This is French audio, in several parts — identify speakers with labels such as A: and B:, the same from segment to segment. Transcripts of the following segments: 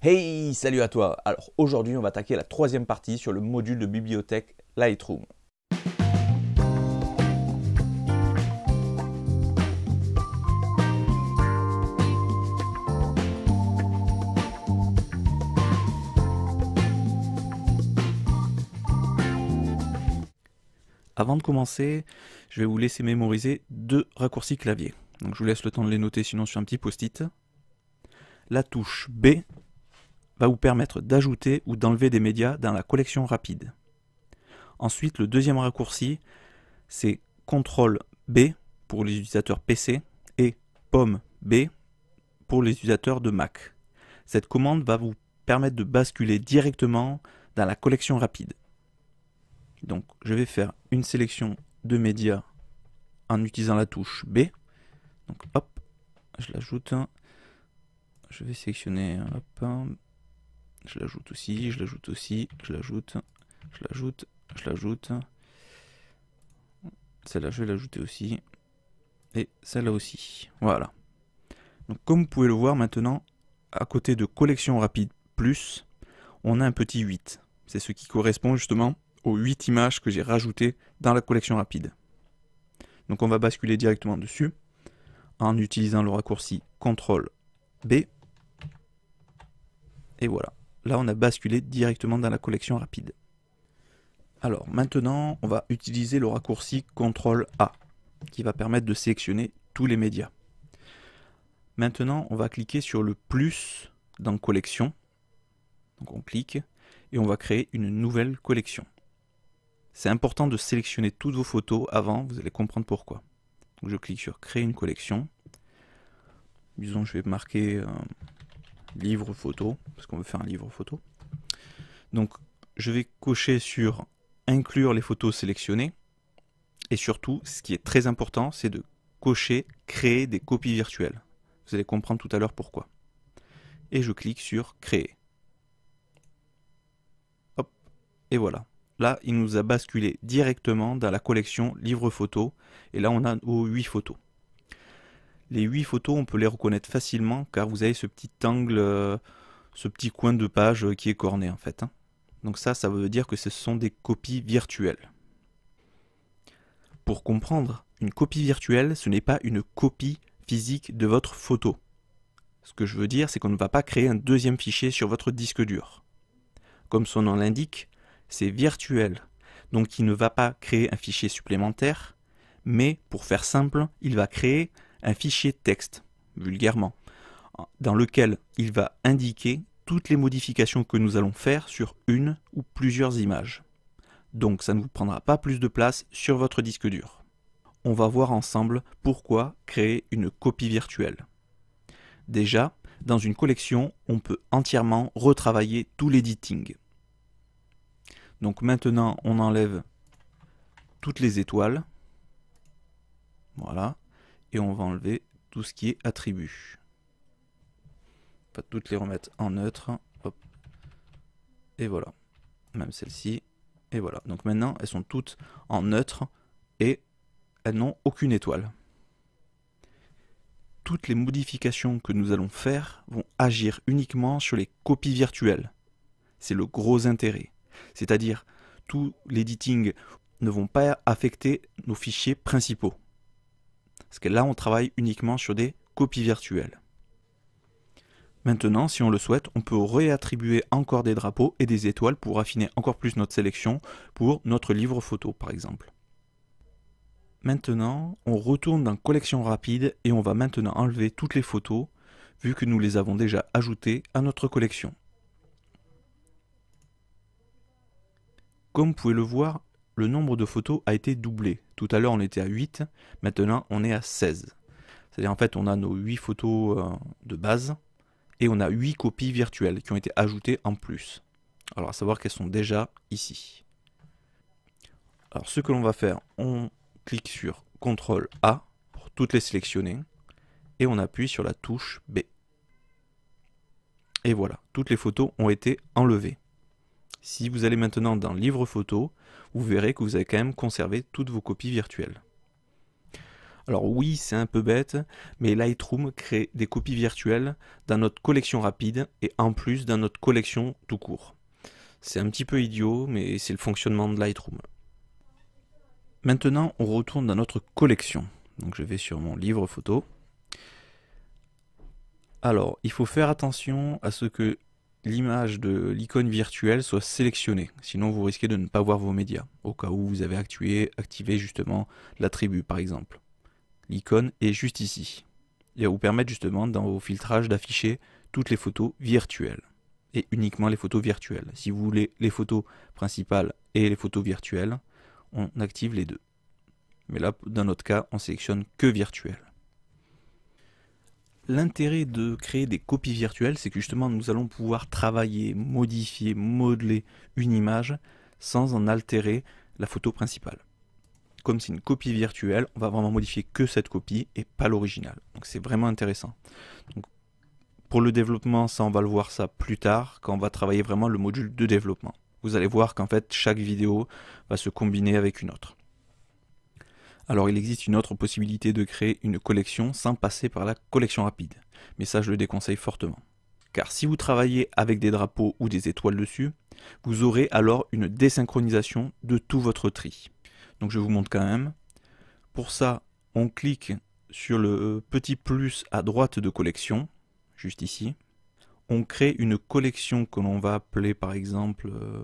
A: Hey, salut à toi Alors aujourd'hui on va attaquer la troisième partie sur le module de bibliothèque Lightroom. Avant de commencer, je vais vous laisser mémoriser deux raccourcis clavier. Donc je vous laisse le temps de les noter sinon sur un petit post-it. La touche B va vous permettre d'ajouter ou d'enlever des médias dans la collection rapide. Ensuite, le deuxième raccourci, c'est CTRL B pour les utilisateurs PC et POM B pour les utilisateurs de Mac. Cette commande va vous permettre de basculer directement dans la collection rapide. Donc je vais faire une sélection de médias en utilisant la touche B. Donc hop, je l'ajoute. Je vais sélectionner je l'ajoute aussi, je l'ajoute aussi, je l'ajoute, je l'ajoute, je l'ajoute. Celle-là, je vais l'ajouter aussi. Et celle-là aussi. Voilà. Donc, comme vous pouvez le voir maintenant, à côté de Collection Rapide Plus, on a un petit 8. C'est ce qui correspond justement aux 8 images que j'ai rajoutées dans la collection rapide. Donc on va basculer directement dessus en utilisant le raccourci CTRL B. Et voilà. Là, on a basculé directement dans la collection rapide. Alors maintenant, on va utiliser le raccourci CTRL A, qui va permettre de sélectionner tous les médias. Maintenant, on va cliquer sur le plus dans collection. Donc on clique et on va créer une nouvelle collection. C'est important de sélectionner toutes vos photos avant, vous allez comprendre pourquoi. je clique sur créer une collection. Disons, je vais marquer euh, livre photo, parce qu'on veut faire un livre photo. Donc je vais cocher sur inclure les photos sélectionnées. Et surtout, ce qui est très important, c'est de cocher créer des copies virtuelles. Vous allez comprendre tout à l'heure pourquoi. Et je clique sur créer. Hop, et voilà. Là, il nous a basculé directement dans la collection livre photo. Et là, on a nos 8 photos. Les 8 photos, on peut les reconnaître facilement car vous avez ce petit angle, euh, ce petit coin de page euh, qui est corné en fait. Hein. Donc ça, ça veut dire que ce sont des copies virtuelles. Pour comprendre, une copie virtuelle, ce n'est pas une copie physique de votre photo. Ce que je veux dire, c'est qu'on ne va pas créer un deuxième fichier sur votre disque dur. Comme son nom l'indique, c'est virtuel, donc il ne va pas créer un fichier supplémentaire, mais pour faire simple, il va créer un fichier texte, vulgairement, dans lequel il va indiquer toutes les modifications que nous allons faire sur une ou plusieurs images. Donc ça ne vous prendra pas plus de place sur votre disque dur. On va voir ensemble pourquoi créer une copie virtuelle. Déjà, dans une collection, on peut entièrement retravailler tout l'editing. Donc maintenant, on enlève toutes les étoiles. Voilà et on va enlever tout ce qui est attributs. On va toutes les remettre en neutre. Et voilà. Même celle-ci. Et voilà. Donc maintenant, elles sont toutes en neutre et elles n'ont aucune étoile. Toutes les modifications que nous allons faire vont agir uniquement sur les copies virtuelles. C'est le gros intérêt. C'est-à-dire, tout l'editing ne vont pas affecter nos fichiers principaux parce que là on travaille uniquement sur des copies virtuelles. Maintenant, si on le souhaite, on peut réattribuer encore des drapeaux et des étoiles pour affiner encore plus notre sélection pour notre livre photo par exemple. Maintenant, on retourne dans Collection rapide et on va maintenant enlever toutes les photos vu que nous les avons déjà ajoutées à notre collection. Comme vous pouvez le voir, le nombre de photos a été doublé. Tout à l'heure, on était à 8, maintenant on est à 16. C'est-à-dire, en fait, on a nos 8 photos euh, de base et on a 8 copies virtuelles qui ont été ajoutées en plus. Alors, à savoir qu'elles sont déjà ici. Alors, ce que l'on va faire, on clique sur CTRL A pour toutes les sélectionner et on appuie sur la touche B. Et voilà, toutes les photos ont été enlevées. Si vous allez maintenant dans Livre photo, vous verrez que vous avez quand même conservé toutes vos copies virtuelles. Alors oui, c'est un peu bête, mais Lightroom crée des copies virtuelles dans notre collection rapide et en plus dans notre collection tout court. C'est un petit peu idiot, mais c'est le fonctionnement de Lightroom. Maintenant, on retourne dans notre collection. Donc je vais sur mon livre photo. Alors, il faut faire attention à ce que l'image de l'icône virtuelle soit sélectionnée, sinon vous risquez de ne pas voir vos médias, au cas où vous avez activé justement l'attribut par exemple. L'icône est juste ici, et va vous permettre justement dans vos filtrages d'afficher toutes les photos virtuelles, et uniquement les photos virtuelles. Si vous voulez les photos principales et les photos virtuelles, on active les deux. Mais là, dans notre cas, on sélectionne que virtuel. L'intérêt de créer des copies virtuelles, c'est que justement nous allons pouvoir travailler, modifier, modeler une image sans en altérer la photo principale. Comme c'est une copie virtuelle, on va vraiment modifier que cette copie et pas l'original. Donc c'est vraiment intéressant. pour le développement, ça on va le voir ça plus tard, quand on va travailler vraiment le module de développement. Vous allez voir qu'en fait chaque vidéo va se combiner avec une autre. Alors il existe une autre possibilité de créer une collection sans passer par la collection rapide, mais ça je le déconseille fortement. Car si vous travaillez avec des drapeaux ou des étoiles dessus, vous aurez alors une désynchronisation de tout votre tri. Donc je vous montre quand même. Pour ça, on clique sur le euh, petit plus à droite de collection, juste ici. On crée une collection que l'on va appeler par exemple euh,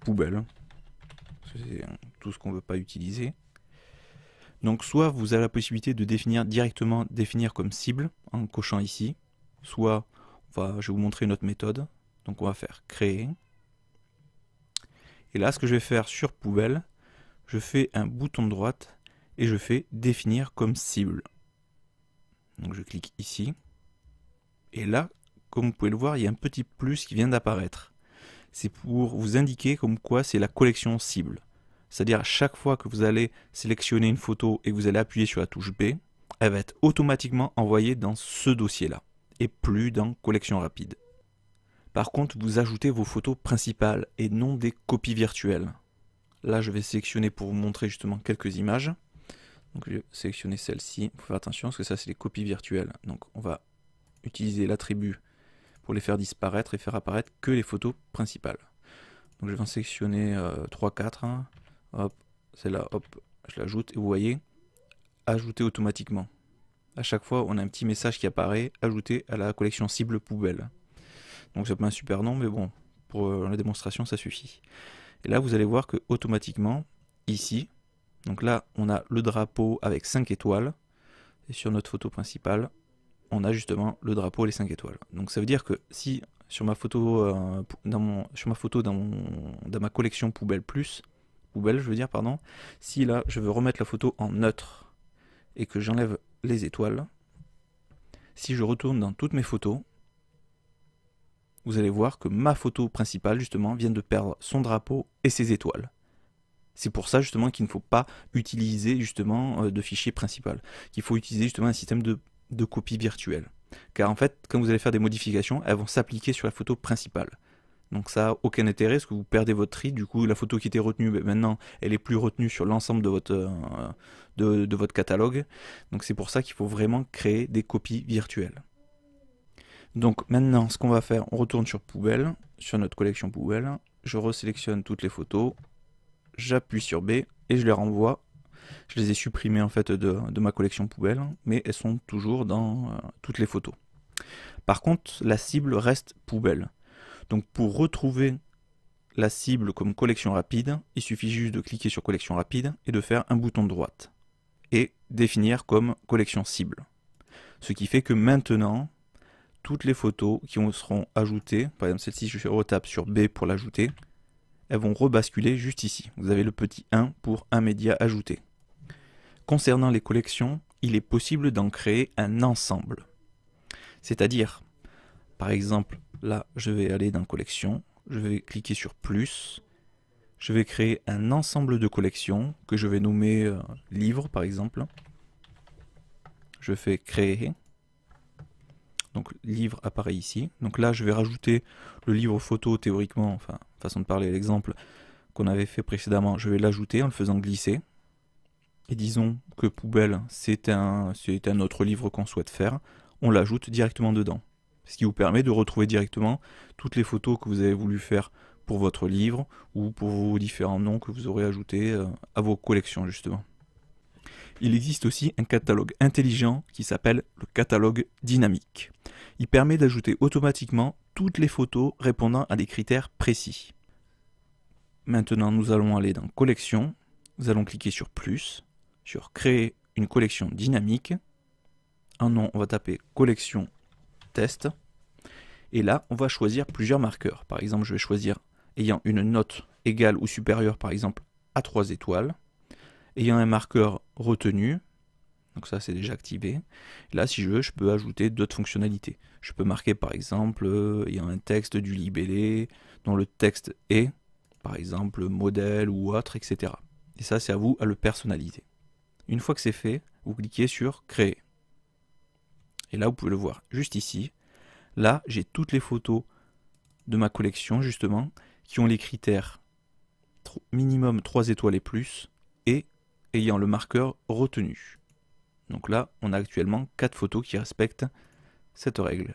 A: poubelle, c'est tout ce qu'on ne veut pas utiliser. Donc soit vous avez la possibilité de définir directement définir comme cible hein, en cochant ici, soit va, je vais vous montrer une autre méthode. Donc on va faire créer. Et là ce que je vais faire sur poubelle, je fais un bouton de droite et je fais définir comme cible. Donc je clique ici. Et là, comme vous pouvez le voir, il y a un petit plus qui vient d'apparaître. C'est pour vous indiquer comme quoi c'est la collection cible. C'est-à-dire, à chaque fois que vous allez sélectionner une photo et que vous allez appuyer sur la touche B, elle va être automatiquement envoyée dans ce dossier-là, et plus dans Collection rapide. Par contre, vous ajoutez vos photos principales et non des copies virtuelles. Là, je vais sélectionner pour vous montrer justement quelques images. Donc, je vais sélectionner celle-ci. Il faut faire attention parce que ça, c'est les copies virtuelles. Donc, on va utiliser l'attribut pour les faire disparaître et faire apparaître que les photos principales. Donc, je vais en sélectionner 3-4. Euh, Hop, c'est là hop, je l'ajoute. Et vous voyez, ajouté automatiquement. À chaque fois, on a un petit message qui apparaît, ajouté à la collection cible poubelle. Donc c'est pas un super nom, mais bon, pour euh, la démonstration, ça suffit. Et là, vous allez voir que automatiquement, ici, donc là, on a le drapeau avec 5 étoiles. Et sur notre photo principale, on a justement le drapeau et les 5 étoiles. Donc ça veut dire que si sur ma photo, euh, dans, mon, ma, photo dans ma collection Poubelle Plus, je veux dire, pardon, si là je veux remettre la photo en neutre et que j'enlève les étoiles, si je retourne dans toutes mes photos, vous allez voir que ma photo principale, justement, vient de perdre son drapeau et ses étoiles. C'est pour ça, justement, qu'il ne faut pas utiliser, justement, euh, de fichier principal, qu'il faut utiliser, justement, un système de, de copie virtuelle. Car en fait, quand vous allez faire des modifications, elles vont s'appliquer sur la photo principale. Donc ça n'a aucun intérêt parce que vous perdez votre tri. Du coup, la photo qui était retenue, ben, maintenant, elle est plus retenue sur l'ensemble de votre, euh, de, votre catalogue. Donc c'est pour ça qu'il faut vraiment créer des copies virtuelles. Donc maintenant, ce qu'on va faire, on retourne sur poubelle, sur notre collection poubelle. Je resélectionne toutes les photos. J'appuie sur B et je les renvoie. Je les ai supprimées en fait de, ma collection poubelle, mais elles sont toujours dans euh, toutes les photos. Par contre, la cible reste poubelle. Donc pour retrouver la cible comme collection rapide, il suffit juste de cliquer sur collection rapide et de faire un bouton de droite et définir comme collection cible. Ce qui fait que maintenant, toutes les photos qui seront ajoutées, par exemple celle-ci, je retape sur B pour l'ajouter, elles vont rebasculer juste ici. Vous avez le petit 1 pour un média ajouté. Concernant les collections, il est possible d'en créer un ensemble. C'est-à-dire, par exemple, Là, je vais aller dans collection, je vais cliquer sur plus, je vais créer un ensemble de collections que je vais nommer euh, livre par exemple. Je fais créer. Donc livre apparaît ici. Donc là, je vais rajouter le livre photo théoriquement, enfin façon de parler, l'exemple qu'on avait fait précédemment. Je vais l'ajouter en le faisant glisser. Et disons que poubelle, c'est un, un autre livre qu'on souhaite faire. On l'ajoute directement dedans ce qui vous permet de retrouver directement toutes les photos que vous avez voulu faire pour votre livre ou pour vos différents noms que vous aurez ajoutés euh, à vos collections justement. Il existe aussi un catalogue intelligent qui s'appelle le catalogue dynamique. Il permet d'ajouter automatiquement toutes les photos répondant à des critères précis. Maintenant, nous allons aller dans Collection. Nous allons cliquer sur Plus, sur Créer une collection dynamique. En nom, on va taper Collection test. Et là, on va choisir plusieurs marqueurs. Par exemple, je vais choisir ayant une note égale ou supérieure, par exemple, à 3 étoiles, ayant un marqueur retenu, donc ça c'est déjà activé. Là, si je veux, je peux ajouter d'autres fonctionnalités. Je peux marquer, par exemple, euh, ayant un texte du libellé, dont le texte est, par exemple, modèle ou autre, etc. Et ça, c'est à vous à le personnaliser. Une fois que c'est fait, vous cliquez sur Créer. Et là, vous pouvez le voir juste ici. Là, j'ai toutes les photos de ma collection, justement, qui ont les critères minimum 3 étoiles et plus, et ayant le marqueur retenu. Donc là, on a actuellement 4 photos qui respectent cette règle.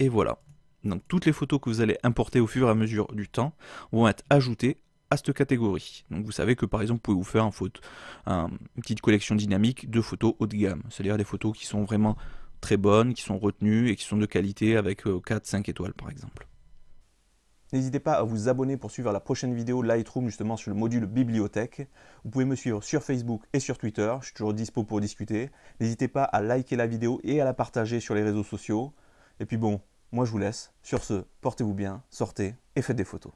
A: Et voilà. Donc toutes les photos que vous allez importer au fur et à mesure du temps vont être ajoutées à cette catégorie. Donc vous savez que par exemple, vous pouvez vous faire en faute un, une petite collection dynamique de photos haut de gamme, c'est-à-dire des photos qui sont vraiment très bonnes, qui sont retenues et qui sont de qualité avec 4-5 euh, étoiles par exemple. N'hésitez pas à vous abonner pour suivre la prochaine vidéo Lightroom justement sur le module bibliothèque. Vous pouvez me suivre sur Facebook et sur Twitter, je suis toujours dispo pour discuter. N'hésitez pas à liker la vidéo et à la partager sur les réseaux sociaux. Et puis bon, moi je vous laisse. Sur ce, portez-vous bien, sortez et faites des photos.